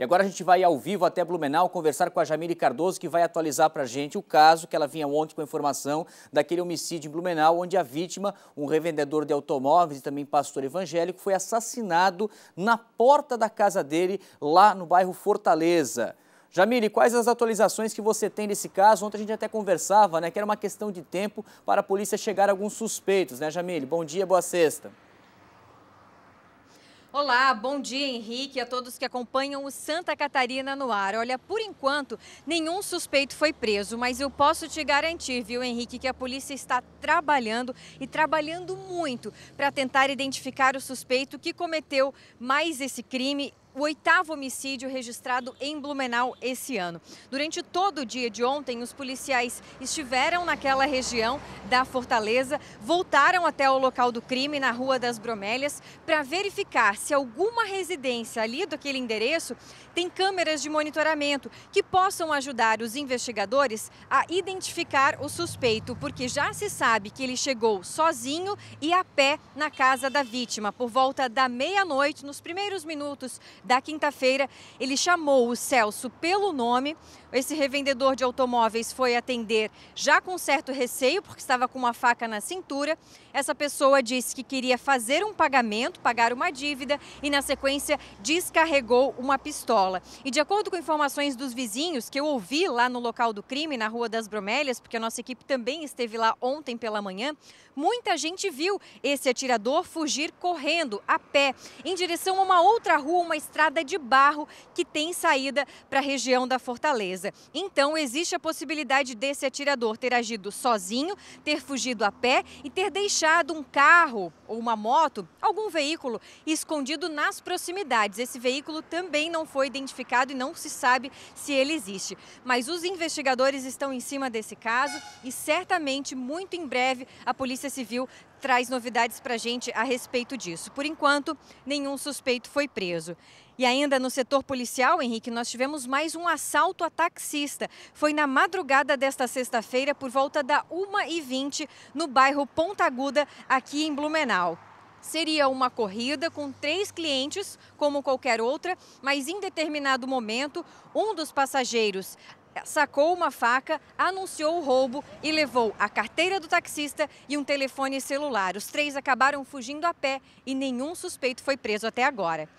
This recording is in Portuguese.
E agora a gente vai ao vivo até Blumenau conversar com a Jamile Cardoso, que vai atualizar para a gente o caso que ela vinha ontem com a informação daquele homicídio em Blumenau, onde a vítima, um revendedor de automóveis e também pastor evangélico, foi assassinado na porta da casa dele, lá no bairro Fortaleza. Jamile, quais as atualizações que você tem desse caso? Ontem a gente até conversava, né, que era uma questão de tempo para a polícia chegar a alguns suspeitos, né, Jamile? Bom dia, boa sexta. Olá, bom dia Henrique a todos que acompanham o Santa Catarina no ar. Olha, por enquanto, nenhum suspeito foi preso, mas eu posso te garantir, viu Henrique, que a polícia está trabalhando e trabalhando muito para tentar identificar o suspeito que cometeu mais esse crime o oitavo homicídio registrado em Blumenau esse ano. Durante todo o dia de ontem, os policiais estiveram naquela região da Fortaleza, voltaram até o local do crime, na Rua das Bromélias, para verificar se alguma residência ali daquele endereço tem câmeras de monitoramento que possam ajudar os investigadores a identificar o suspeito, porque já se sabe que ele chegou sozinho e a pé na casa da vítima por volta da meia-noite, nos primeiros minutos da quinta-feira. Ele chamou o Celso pelo nome. Esse revendedor de automóveis foi atender já com certo receio, porque estava com uma faca na cintura. Essa pessoa disse que queria fazer um pagamento, pagar uma dívida e, na sequência, descarregou uma pistola. E, de acordo com informações dos vizinhos que eu ouvi lá no local do crime, na Rua das Bromélias, porque a nossa equipe também esteve lá ontem pela manhã, muita gente viu esse atirador fugir correndo a pé em direção a uma outra rua, uma estrada estrada de barro que tem saída para a região da Fortaleza. Então, existe a possibilidade desse atirador ter agido sozinho, ter fugido a pé e ter deixado um carro ou uma moto, algum veículo, escondido nas proximidades. Esse veículo também não foi identificado e não se sabe se ele existe. Mas os investigadores estão em cima desse caso e certamente muito em breve a Polícia Civil traz novidades para a gente a respeito disso. Por enquanto, nenhum suspeito foi preso. E ainda no setor policial, Henrique, nós tivemos mais um assalto a taxista. Foi na madrugada desta sexta-feira, por volta da 1h20, no bairro Ponta Aguda, aqui em Blumenau. Seria uma corrida com três clientes, como qualquer outra, mas em determinado momento, um dos passageiros sacou uma faca, anunciou o roubo e levou a carteira do taxista e um telefone celular. Os três acabaram fugindo a pé e nenhum suspeito foi preso até agora.